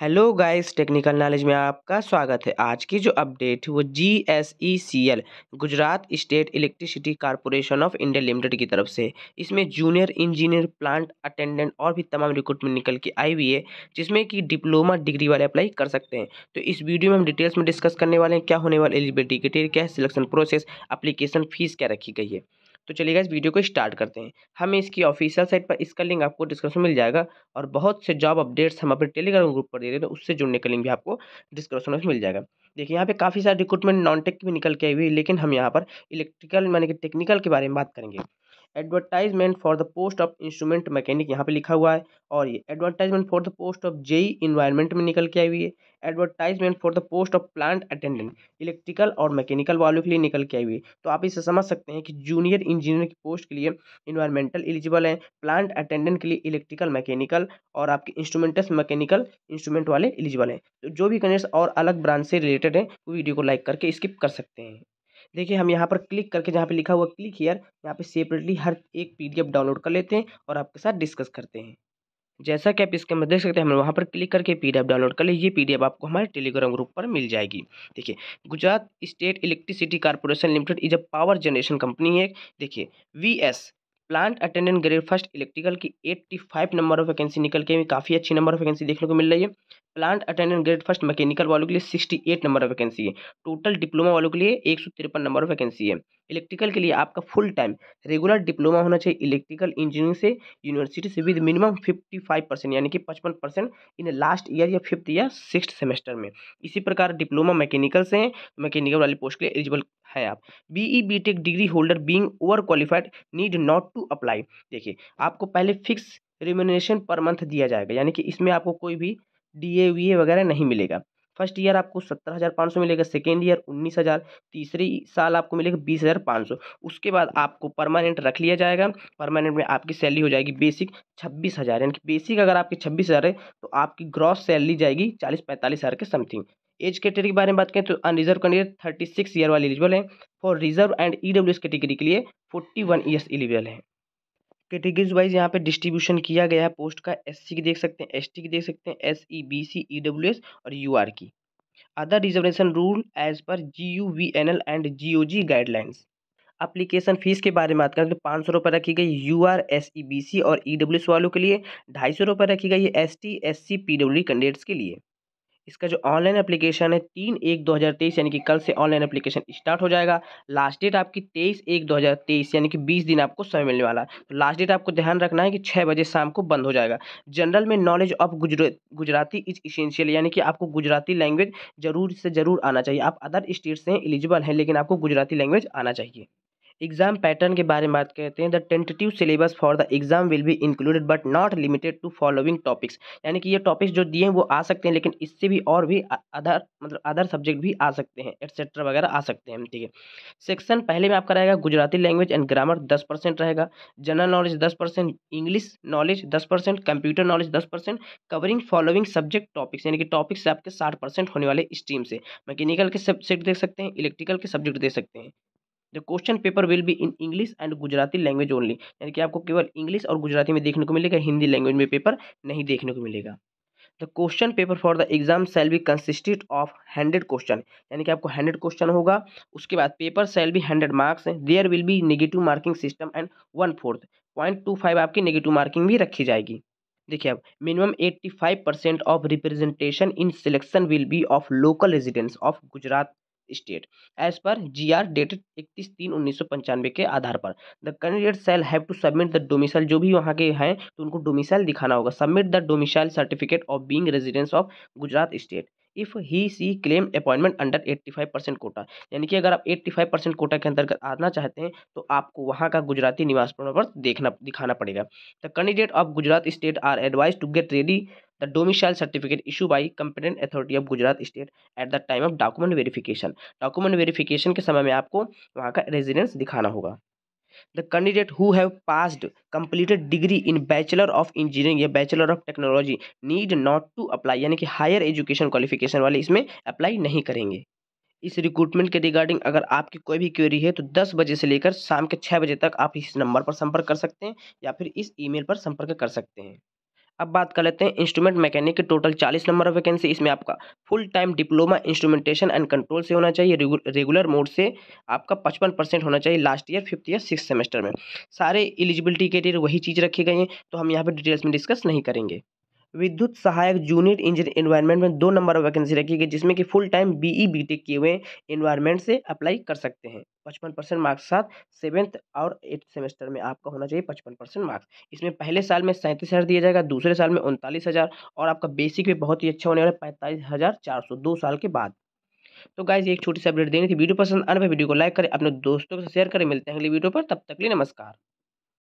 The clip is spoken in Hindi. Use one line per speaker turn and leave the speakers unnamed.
हेलो गाइस टेक्निकल नॉलेज में आपका स्वागत है आज की जो अपडेट है वो G S E C L Gujarat state electricity corporation of India limited की तरफ से इसमें जूनियर इंजीनियर प्लांट अटेंडेंट और भी तमाम रिक्रूटमेंट निकल के आई हुई है जिसमें कि डिप्लोमा डिग्री वाले अप्लाई कर सकते हैं तो इस वीडियो में हम डिटेल्स में डिस्कस करने वाले हैं क्या होने वाले एलिजिबिलिटी क्रिटेरिया क्या है सिलेक्शन प्रोसेस अप्लीकेशन फीस क्या रखी गई है तो चलिएगा इस वीडियो को स्टार्ट करते हैं हमें इसकी ऑफिशियल साइट पर इसका लिंक आपको डिस्क्रिप्शन मिल जाएगा और बहुत से जॉब अपडेट्स हम अपने टेलीग्राम ग्रुप पर दे रहे हैं तो उससे जुड़ने का लिंक भी आपको डिस्क्रिप्शन में मिल जाएगा देखिए यहाँ पे काफ़ी सारे रिक्रूटमेंट नॉन टेक भी निकल के आई हुई है लेकिन हम यहाँ पर इलेक्ट्रिकल यानी कि टेक्निकल के बारे में बात करेंगे advertisement for the post of instrument mechanic यहाँ पे लिखा हुआ है और ये advertisement for the post of JE environment में निकल के आई हुई है advertisement for the post of plant attendant electrical और मैकेनिकल वालों के लिए निकल के आई हुई है तो आप इसे समझ सकते हैं कि जूनियर इंजीनियर की पोस्ट के लिए इन्वायरमेंटल एलिजिबल है प्लांट अटेंडेंट के लिए इलेक्ट्रिकल मैकेनिकल और आपके इंस्ट्रूमेंटस मैकेनिकल इंस्ट्रूमेंट वाले एलिजिबल हैं तो जो भी कनेक्ट और अलग ब्रांच से रिलेटेड है वो वीडियो को लाइक करके स्किप कर सकते हैं देखिए हम यहाँ पर क्लिक करके जहाँ पे लिखा हुआ क्लिक हीयर यहाँ पे सेपरेटली हर एक पीडीएफ डाउनलोड कर लेते हैं और आपके साथ डिस्कस करते हैं जैसा कि आप इसके अंदर देख सकते हैं हम वहाँ पर क्लिक करके पी डाउनलोड कर ले ये पी आपको हमारे टेलीग्राम ग्रुप पर मिल जाएगी देखिए Gujarat state electricity corporation limited is a power generation company है देखिए वी एस plant attendant grade first electrical की eighty five number of vacancy निकल के काफ़ी अच्छी नंबर ऑफ वैकेंसी देखने को मिल रही है plant attendant grade first mechanical वालों के लिए sixty eight number of vacancy है टोटल डिप्लोमा वालों के लिए एक सौ तिरपन नंबर ऑफ वैकेंसी है इलेक्ट्रिकल के लिए आपका फुल टाइम रेगुलर डिप्लोमा होना चाहिए इलेक्ट्रिकल इंजीनियरिंग से यूनिवर्सिटी से with minimum fifty five percent यानी कि पचपन परसेंट इन लास्ट ईयर या फिफ्थ या सिक्स सेमेस्टर में इसी प्रकार डिप्लोमा मैकेनिकल से हैं मैकेनिकल वाली पोस्ट के लिए एलिजिबल है आप B E B tech degree holder being over qualified need not to apply देखिए आपको पहले फिक्स रिमोनेशन पर मंथ दिया जाएगा यानी कि इसमें आपको कोई भी डी ए वी ए वगैरह नहीं मिलेगा फर्स्ट ईयर आपको सत्तर हज़ार पाँच सौ मिलेगा सेकेंड ईयर उन्नीस हज़ार तीसरी साल आपको मिलेगा बीस हज़ार पाँच सौ उसके बाद आपको परमानेंट रख लिया जाएगा परमानेंट में आपकी सैलरी हो जाएगी बेसिक छब्बीस हज़ार यानी कि बेसिक अगर आपकी छब्बीस हज़ार है तो आपकी ग्रॉस सैलरी जाएगी चालीस पैंतालीस हज़ार के समथिंग एज कैटेगरी के बारे में बात करें तो unreserved candidate thirty six year वाले एलिजिबल हैं for reserve and E W S category के लिए फोर्टी वन ईयर्स एलिजिबल हैं कैटेगरीज वाइज यहाँ पे डिस्ट्रीब्यूशन किया गया है पोस्ट का एस की देख सकते हैं एस की देख सकते हैं S E B C E W S और यू आर की other reservation rule as per G U V N L and G O G guidelines application fees के बारे में बात करें तो पाँच सौ रुपये रखी गई U R S E B C और ई डब्ल्यू एस वालों के लिए ढाई सौ रुपये रखी गई है S T S C P W candidates के लिए इसका जो ऑनलाइन एप्लीकेशन है तीन एक दो हज़ार तेईस यानी कि कल से ऑनलाइन एप्लीकेशन स्टार्ट हो जाएगा लास्ट डेट आपकी तेईस एक दो हज़ार तेईस यानी कि बीस दिन आपको समय मिलने वाला है तो लास्ट डेट आपको ध्यान रखना है कि छः बजे शाम को बंद हो जाएगा जनरल में knowledge of Gujarati is essential यानी कि आपको गुजराती लैंग्वेज जरूर से ज़रूर आना चाहिए आप अदर स्टेट से एलिजिबल हैं लेकिन आपको गुजराती लैंग्वेज आना चाहिए एग्जाम पैटर्न के बारे में बात करते हैं the tentative syllabus for the exam will be included but not limited to following topics यानी कि ये टॉपिक्स जो दिए हैं वो आ सकते हैं लेकिन इससे भी और भी अदर मतलब अदर सब्जेक्ट भी आ सकते हैं एट्सेट्रा वगैरह आ सकते हैं ठीक है सेक्शन पहले में आपका रहेगा गुजराती लैंग्वेज एंड ग्रामर दस परसेंट रहेगा जनरल नॉलेज दस परसेंट इंग्लिश नॉलेज दस परसेंट कंप्यूटर नॉलेज दस percent covering following subject topics यानी कि टॉपिक्स आपके साठ परसेंट होने वाले स्ट्रीम से मैकेनिकल के सब्जेक्ट देख सकते हैं इलेक्ट्रिकल के सब्जेक्ट दे सकते हैं the question paper will be in English and Gujarati language only यानी कि आपको केवल इंग्लिश और गुजराती में देखने को मिलेगा हिंदी लैंग्वेज में पेपर नहीं देखने को मिलेगा the question paper for the exam shall be consisted of hundred question यानी कि आपको हंड्रेड क्वेश्चन होगा उसके बाद paper shall be hundred marks there will be negative marking system and one fourth point two five आपकी नेगेटिव मार्किंग भी रखी जाएगी देखिए अब minimum eighty five percent of representation in selection will be of local residents of Gujarat state as per G are dated इकतीस तीन उन्नीस सौ पंचानवे के आधार पर the candidate shall have to submit the domicile जो भी वहाँ के हैं तो उनको डोमिसाइल दिखाना होगा submit the domicile certificate of being residence of Gujarat state if he she claim appointment under 85 percent quota यानी कि अगर आप एट्टी फाइव परसेंट कोटा के अंतर्गत आना चाहते हैं तो आपको वहाँ का गुजराती निवास प्रमाण पत्र देखना दिखाना पड़ेगा the candidate of Gujarat state are advise to get ready the domicile certificate issue by competent authority of Gujarat state at the time of document verification document verification के समय में आपको वहाँ का रेजिडेंस दिखाना होगा the candidate who have passed completed degree in bachelor of engineering या bachelor of technology need not to apply यानी कि हायर एजुकेशन क्वालिफिकेशन वाले इसमें अप्लाई नहीं करेंगे इस रिक्रूटमेंट के रिगार्डिंग अगर आपकी कोई भी क्वेरी है तो 10 बजे से लेकर शाम के 6 बजे तक आप इस नंबर पर संपर्क कर सकते हैं या फिर इस ईमेल पर संपर्क कर सकते हैं अब बात कर लेते हैं इंस्ट्रूमेंट मैकेनिक की टोटल 40 नंबर ऑफ वैकेंसी इसमें आपका full time diploma instrumentation and control से होना चाहिए रेगुलर मोड से आपका 55 परसेंट होना चाहिए last year fifth year six semester में सारे एलिजिबिलिटी के लिए वही चीज़ रखी गई हैं तो हम यहाँ पर डिटेल्स में डिस्कस नहीं करेंगे विद्युत सहायक जूनियर इंजीनियर इन्वायरमेंट में दो नंबर वैकेंसी रखी गई जिसमें कि फुल टाइम बीई बीटेक किए हुए इन्वायरमेंट से अप्लाई कर सकते हैं पचपन परसेंट मार्क्स के साथ सेवेंथ और एट्थ सेमेस्टर में आपका होना चाहिए पचपन परसेंट मार्क्स इसमें पहले साल में सैंतीस हज़ार दिया जाएगा दूसरे साल में उनतालीस हज़ार और आपका बेसिक भी बहुत ही अच्छा होने वाला है पैंतालीस हज़ार चार सौ दो साल के बाद तो गाइज एक छोटी सी अपडेट देनी थी वीडियो पसंद आने पर वीडियो को लाइक करें अपने दोस्तों से शेयर करें मिलते हैं अगली वीडियो पर तब तक लिए नमस्कार